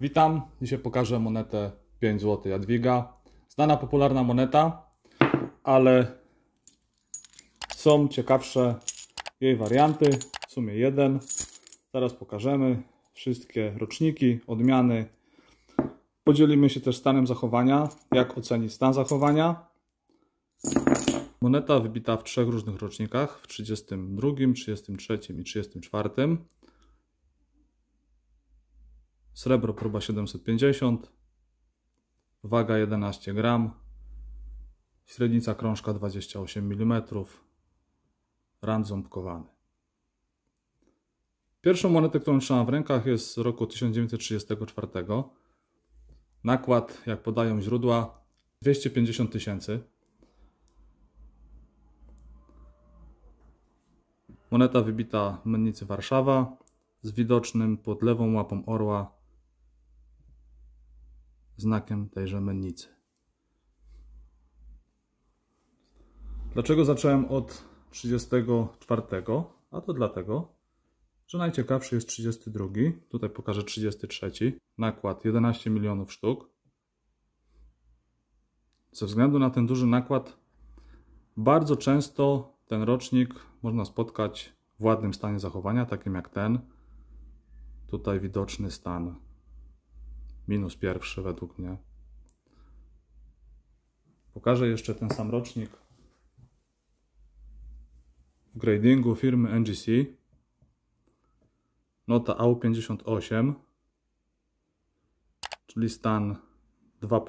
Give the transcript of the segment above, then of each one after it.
Witam, dzisiaj pokażę monetę 5 zł Jadwiga. Znana, popularna moneta, ale są ciekawsze jej warianty, w sumie jeden. Zaraz pokażemy wszystkie roczniki, odmiany. Podzielimy się też stanem zachowania, jak ocenić stan zachowania. Moneta wybita w trzech różnych rocznikach, w 32, 33 i 34 srebro próba 750, waga 11 gram, średnica krążka 28 mm, rand ząbkowany. Pierwszą monetę, którą trzymam w rękach jest z roku 1934. Nakład, jak podają źródła, 250 tysięcy. Moneta wybita w Mennicy Warszawa z widocznym pod lewą łapą orła znakiem tejże mennicy. Dlaczego zacząłem od 34? A to dlatego, że najciekawszy jest 32. Tutaj pokażę 33. Nakład 11 milionów sztuk. Ze względu na ten duży nakład, bardzo często ten rocznik można spotkać w ładnym stanie zachowania, takim jak ten. Tutaj widoczny stan minus pierwszy według mnie. Pokażę jeszcze ten sam rocznik w gradingu firmy NGC. Nota AU58, czyli stan 2.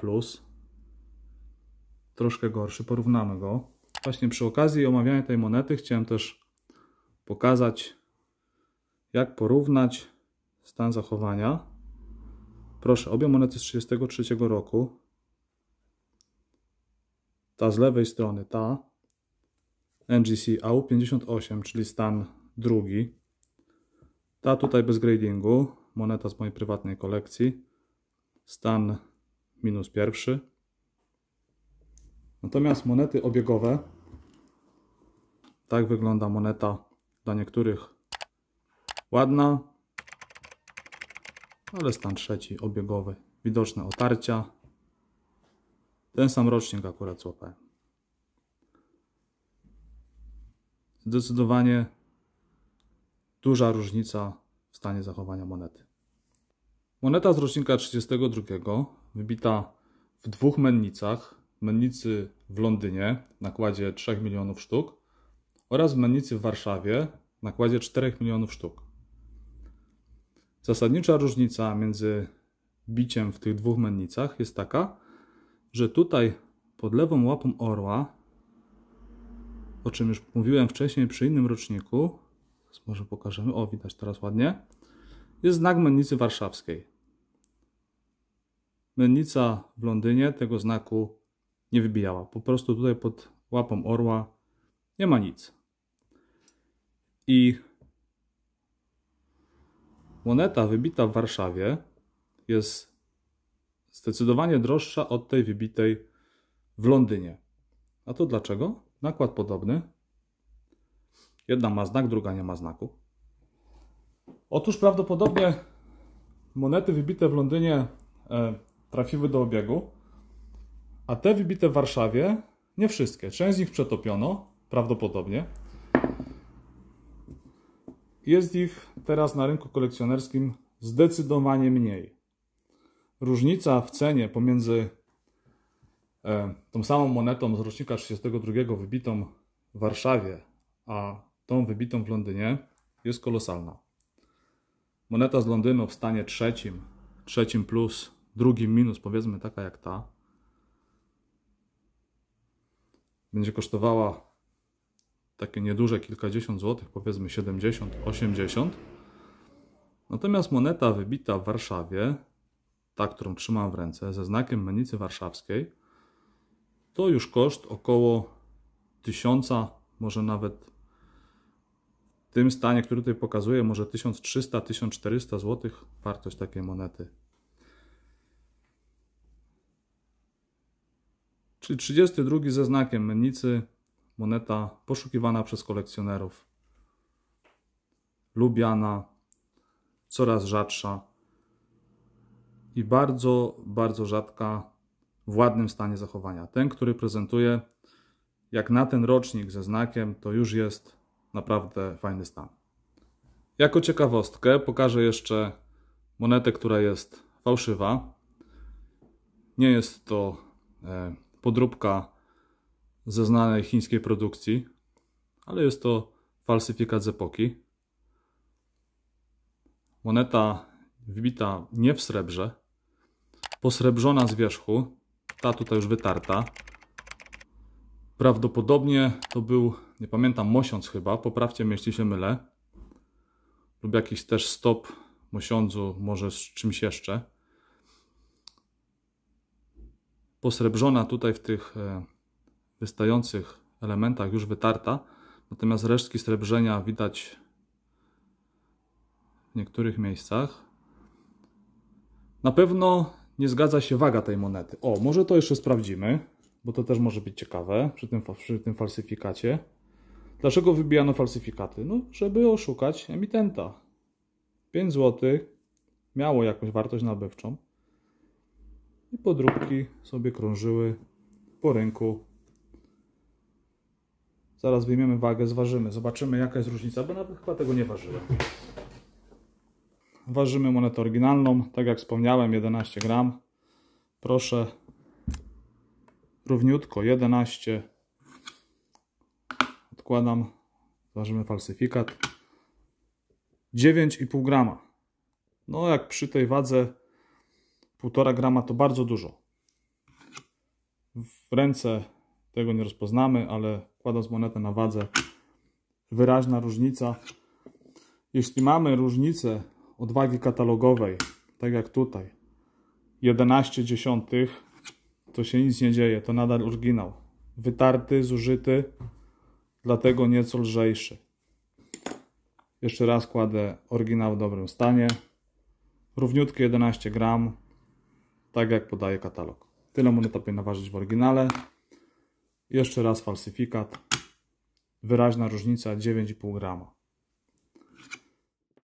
Troszkę gorszy, porównamy go. Właśnie przy okazji omawiania tej monety chciałem też pokazać, jak porównać stan zachowania Proszę, obie monety z 1933 roku. Ta z lewej strony, ta. NGC AU58, czyli stan drugi. Ta tutaj bez gradingu, moneta z mojej prywatnej kolekcji. Stan minus pierwszy. Natomiast monety obiegowe. Tak wygląda moneta dla niektórych ładna, ale stan trzeci, obiegowy, widoczne otarcia. Ten sam rocznik akurat złapałem. Zdecydowanie duża różnica w stanie zachowania monety. Moneta z rocznika 32 wybita w dwóch mennicach, mennicy w Londynie w nakładzie 3 milionów sztuk oraz w mennicy w Warszawie w nakładzie 4 milionów sztuk. Zasadnicza różnica między biciem w tych dwóch mennicach jest taka, że tutaj pod lewą łapą orła, o czym już mówiłem wcześniej przy innym roczniku, może pokażemy, o widać teraz ładnie, jest znak mennicy warszawskiej. Mennica w Londynie tego znaku nie wybijała. Po prostu tutaj pod łapą orła nie ma nic. I Moneta wybita w Warszawie jest zdecydowanie droższa od tej wybitej w Londynie. A to dlaczego? Nakład podobny. Jedna ma znak, druga nie ma znaku. Otóż prawdopodobnie monety wybite w Londynie e, trafiły do obiegu, a te wybite w Warszawie, nie wszystkie. Część z nich przetopiono, prawdopodobnie, jest ich teraz na rynku kolekcjonerskim zdecydowanie mniej. Różnica w cenie pomiędzy e, tą samą monetą z rocznika 32 wybitą w Warszawie, a tą wybitą w Londynie jest kolosalna. Moneta z Londynu w stanie trzecim, trzecim plus, drugim minus, powiedzmy taka jak ta, będzie kosztowała takie nieduże kilkadziesiąt złotych, powiedzmy 70, 80. Natomiast moneta wybita w Warszawie, ta, którą trzymam w ręce, ze znakiem mennicy warszawskiej, to już koszt około 1000, może nawet w tym stanie, który tutaj pokazuję, może 1300-1400 zł wartość takiej monety. Czyli 32 ze znakiem mennicy moneta poszukiwana przez kolekcjonerów. Lubiana, coraz rzadsza i bardzo, bardzo rzadka w ładnym stanie zachowania. Ten, który prezentuje, jak na ten rocznik ze znakiem, to już jest naprawdę fajny stan. Jako ciekawostkę pokażę jeszcze monetę, która jest fałszywa. Nie jest to e, podróbka ze znanej chińskiej produkcji, ale jest to falsyfikat z epoki. Moneta wbita nie w srebrze, posrebrzona z wierzchu, ta tutaj już wytarta. Prawdopodobnie to był, nie pamiętam, mosiąc chyba, poprawcie mnie jeśli się mylę. Lub jakiś też stop mosiądzu, może z czymś jeszcze. Posrebrzona tutaj w tych e, wystających elementach już wytarta, natomiast resztki srebrzenia widać w niektórych miejscach. Na pewno nie zgadza się waga tej monety. O, może to jeszcze sprawdzimy, bo to też może być ciekawe przy tym, przy tym falsyfikacie. Dlaczego wybijano falsyfikaty? No, żeby oszukać emitenta. 5 zł miało jakąś wartość nabywczą i podróbki sobie krążyły po rynku Zaraz wyjmiemy wagę, zważymy, zobaczymy jaka jest różnica, bo nawet chyba tego nie ważyłem. Ważymy monetę oryginalną, tak jak wspomniałem, 11 gram. Proszę, równiutko 11. Odkładam, ważymy falsyfikat. 9,5 grama. No jak przy tej wadze 1,5 grama to bardzo dużo. W ręce tego nie rozpoznamy, ale kładąc monetę na wadze, wyraźna różnica. Jeśli mamy różnicę od wagi katalogowej, tak jak tutaj, 11 dziesiątych, to się nic nie dzieje, to nadal oryginał. Wytarty, zużyty, dlatego nieco lżejszy. Jeszcze raz kładę oryginał w dobrym stanie. Równiutkie 11 gram, tak jak podaje katalog. Tyle moneta powinna ważyć w oryginale. Jeszcze raz falsyfikat. Wyraźna różnica 9,5 grama.